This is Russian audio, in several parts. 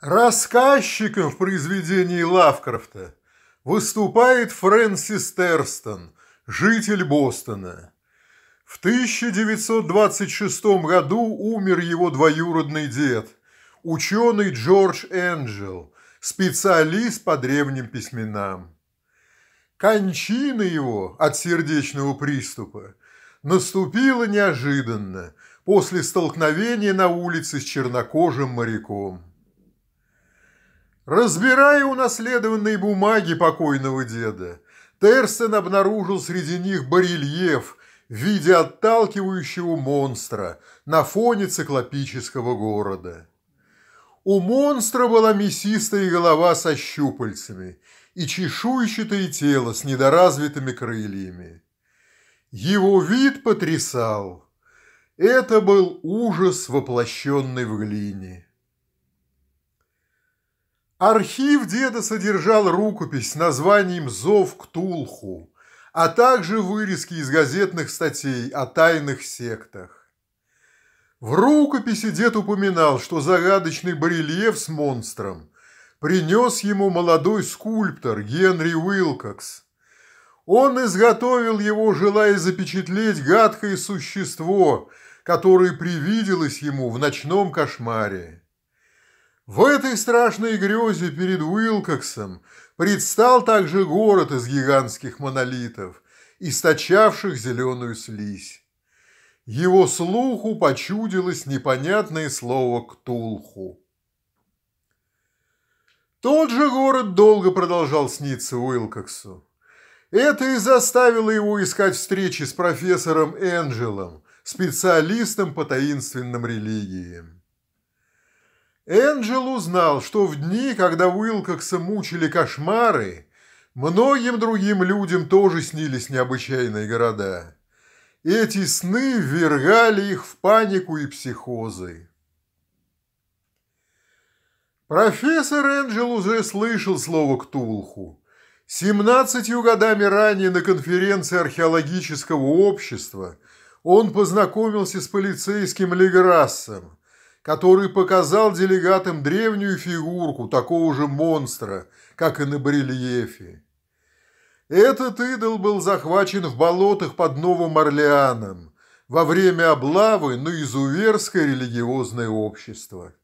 Рассказчиком в произведении Лавкрафта выступает Фрэнсис Терстон, житель Бостона. В 1926 году умер его двоюродный дед, ученый Джордж Энджел, специалист по древним письменам. Кончина его от сердечного приступа наступила неожиданно после столкновения на улице с чернокожим моряком. Разбирая унаследованные бумаги покойного деда, Терсен обнаружил среди них барельеф в виде отталкивающего монстра на фоне циклопического города. У монстра была мясистая голова со щупальцами и чешуйчатое тело с недоразвитыми крыльями. Его вид потрясал. Это был ужас, воплощенный в глине. Архив деда содержал рукопись с названием «Зов к Тулху», а также вырезки из газетных статей о тайных сектах. В рукописи дед упоминал, что загадочный барельеф с монстром принес ему молодой скульптор Генри Уилкокс. Он изготовил его, желая запечатлеть гадкое существо, которое привиделось ему в ночном кошмаре. В этой страшной грезе перед Уилкоксом предстал также город из гигантских монолитов, источавших зеленую слизь. Его слуху почудилось непонятное слово «ктулху». Тот же город долго продолжал сниться Уилкоксу. Это и заставило его искать встречи с профессором Энджелом, специалистом по таинственным религиям. Энджел узнал, что в дни, когда Уилкокса мучили кошмары, многим другим людям тоже снились необычайные города. Эти сны ввергали их в панику и психозы. Профессор Энджел уже слышал слово «ктулху». Семнадцатью годами ранее на конференции археологического общества он познакомился с полицейским Леграссом – который показал делегатам древнюю фигурку такого же монстра, как и на барельефе. Этот идол был захвачен в болотах под Новым Орлеаном во время облавы на изуверское религиозное общество.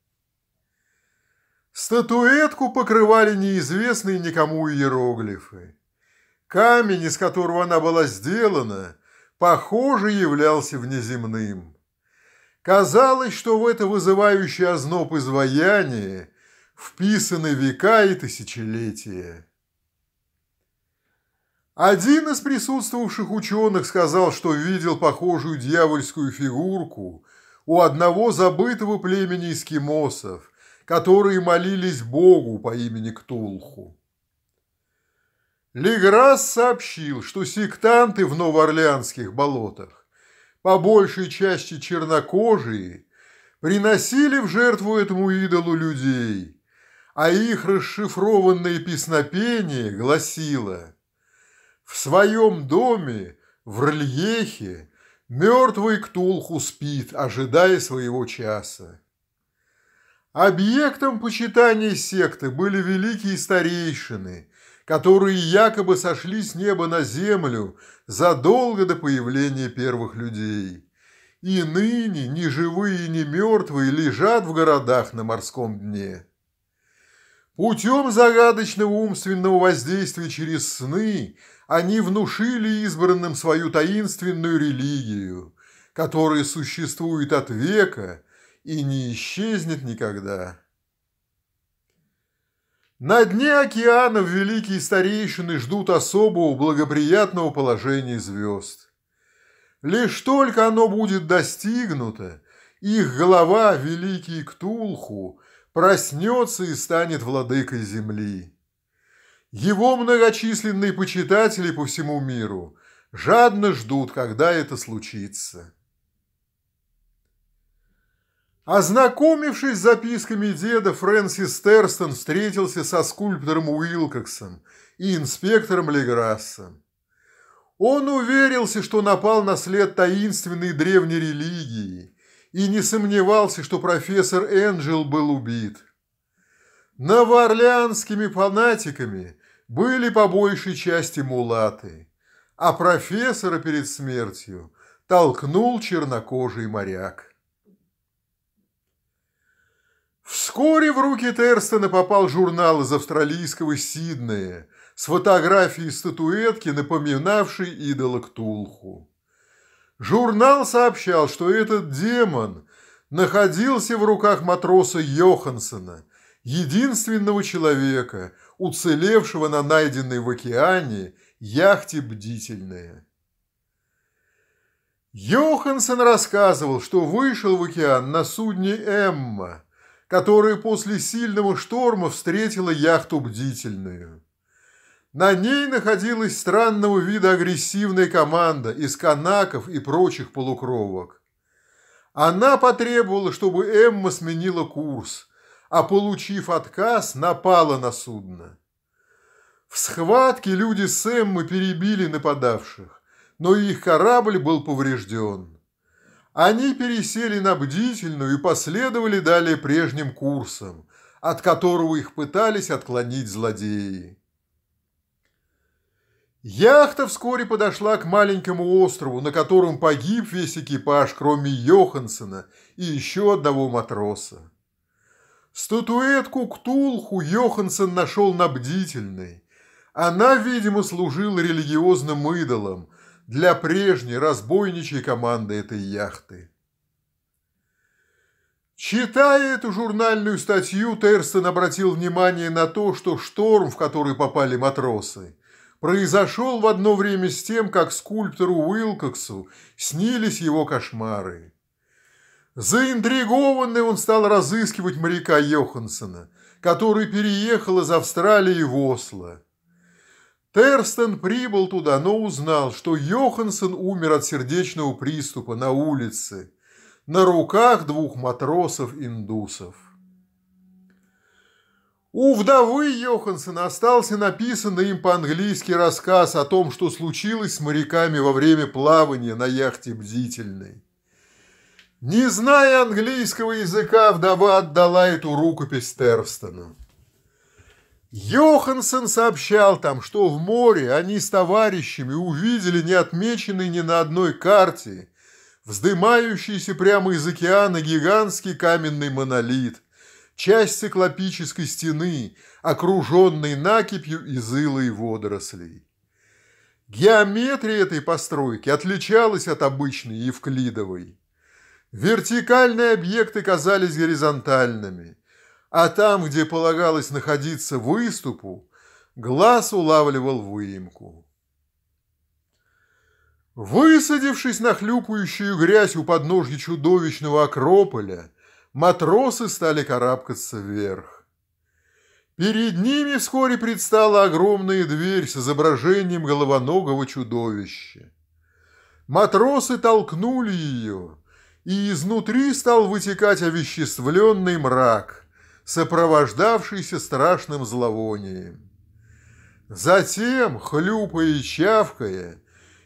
Статуэтку покрывали неизвестные никому иероглифы. Камень, из которого она была сделана, похоже являлся внеземным. Казалось, что в это вызывающее озноб изваяние вписаны века и тысячелетия. Один из присутствовавших ученых сказал, что видел похожую дьявольскую фигурку у одного забытого племени эскимосов, которые молились Богу по имени Ктулху. Леграс сообщил, что сектанты в Новоорлеанских болотах по большей части чернокожие, приносили в жертву этому идолу людей, а их расшифрованное песнопение гласило «В своем доме, в Рльехе, мертвый Ктулху спит, ожидая своего часа». Объектом почитания секты были великие старейшины, которые якобы сошли с неба на землю задолго до появления первых людей. И ныне ни живые, ни мертвые лежат в городах на морском дне. Путем загадочного умственного воздействия через сны они внушили избранным свою таинственную религию, которая существует от века и не исчезнет никогда. На дне океана великие старейшины ждут особого благоприятного положения звезд. Лишь только оно будет достигнуто, их голова, великий Ктулху, проснется и станет владыкой земли. Его многочисленные почитатели по всему миру жадно ждут, когда это случится. Ознакомившись с записками деда, Фрэнсис Терстон встретился со скульптором Уилкоксом и инспектором Леграссом. Он уверился, что напал на след таинственной древней религии и не сомневался, что профессор Энджел был убит. Новоорлеанскими фанатиками были по большей части мулаты, а профессора перед смертью толкнул чернокожий моряк. Вскоре в руки Терстона попал журнал из австралийского Сиднея с фотографией статуэтки, напоминавшей идола Ктулху. Журнал сообщал, что этот демон находился в руках матроса Йохансона, единственного человека, уцелевшего на найденной в океане яхте «Бдительная». Йоханссон рассказывал, что вышел в океан на судне «Эмма», которое после сильного шторма встретила яхту бдительную. На ней находилась странного вида агрессивная команда из канаков и прочих полукровок. Она потребовала, чтобы Эмма сменила курс, а получив отказ, напала на судно. В схватке люди с Эммы перебили нападавших, но их корабль был поврежден. Они пересели на бдительную и последовали далее прежним курсом, от которого их пытались отклонить злодеи. Яхта вскоре подошла к маленькому острову, на котором погиб весь экипаж, кроме Йохансона и еще одного матроса. Статуэтку Ктулху Йохансон нашел на бдительной. Она, видимо, служила религиозным идолом, для прежней разбойничьей команды этой яхты. Читая эту журнальную статью, Терстон обратил внимание на то, что шторм, в который попали матросы, произошел в одно время с тем, как скульптору Уилкоксу снились его кошмары. Заинтригованный он стал разыскивать моряка Йохансона, который переехал из Австралии в Осло, Терстен прибыл туда, но узнал, что Йоханссон умер от сердечного приступа на улице, на руках двух матросов-индусов. У вдовы Йохансона остался написанный им по-английски рассказ о том, что случилось с моряками во время плавания на яхте «Бдительной». Не зная английского языка, вдова отдала эту рукопись Тервстону. Йоханссон сообщал там, что в море они с товарищами увидели неотмеченный ни на одной карте вздымающийся прямо из океана гигантский каменный монолит, часть циклопической стены, окруженной накипью из ила и водорослей. Геометрия этой постройки отличалась от обычной евклидовой. Вертикальные объекты казались горизонтальными – а там, где полагалось находиться выступу, глаз улавливал выемку. Высадившись на хлюпающую грязь у подножья чудовищного Акрополя, матросы стали карабкаться вверх. Перед ними вскоре предстала огромная дверь с изображением головоногого чудовища. Матросы толкнули ее, и изнутри стал вытекать овеществленный мрак – сопровождавшийся страшным зловонием. Затем, хлюпая и чавкая,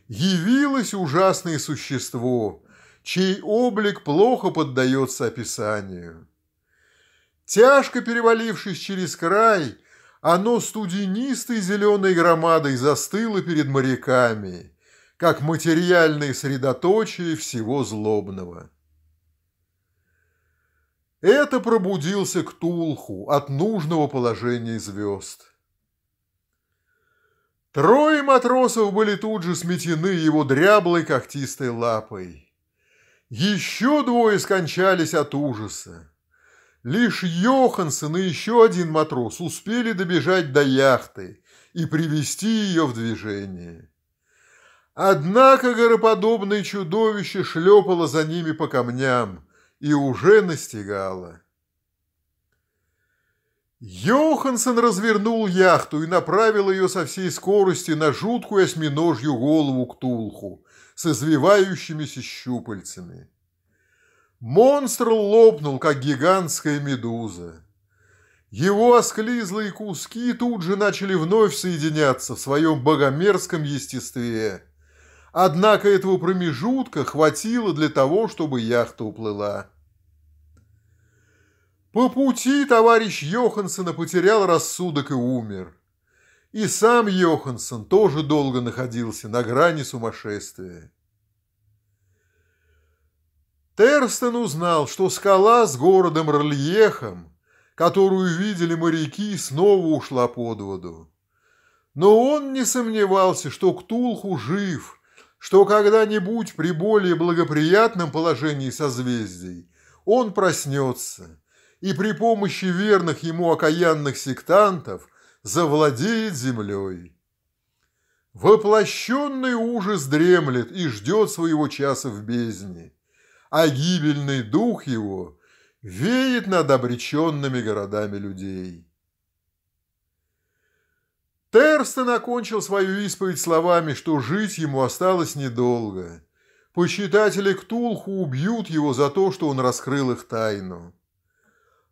явилось ужасное существо, чей облик плохо поддается описанию. Тяжко перевалившись через край, оно студенистой зеленой громадой застыло перед моряками, как материальное средоточие всего злобного. Это пробудился к тулху от нужного положения звезд. Трое матросов были тут же сметены его дряблой когтистой лапой. Еще двое скончались от ужаса. Лишь Йоханссон и еще один матрос успели добежать до яхты и привести ее в движение. Однако гороподобное чудовище шлепало за ними по камням, и уже настигала. Йоханссон развернул яхту и направил ее со всей скорости на жуткую осьминожью голову Ктулху с извивающимися щупальцами. Монстр лопнул, как гигантская медуза. Его осклизлые куски тут же начали вновь соединяться в своем богомерзком естестве – Однако этого промежутка хватило для того, чтобы яхта уплыла. По пути товарищ Йохансона потерял рассудок и умер. И сам Йохансон тоже долго находился на грани сумасшествия. Терстен узнал, что скала с городом Рольехом, которую видели моряки, снова ушла под воду. Но он не сомневался, что Ктулху жив – что когда-нибудь при более благоприятном положении созвездий он проснется и при помощи верных ему окаянных сектантов завладеет землей. Воплощенный ужас дремлет и ждет своего часа в бездне, а гибельный дух его веет над обреченными городами людей. Терстон окончил свою исповедь словами, что жить ему осталось недолго. Почитатели Ктулху убьют его за то, что он раскрыл их тайну.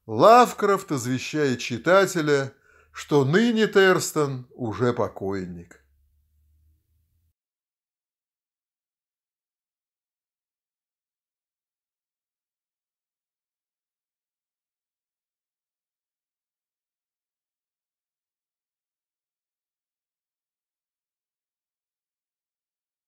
Лавкрафт извещает читателя, что ныне Терстон уже покойник.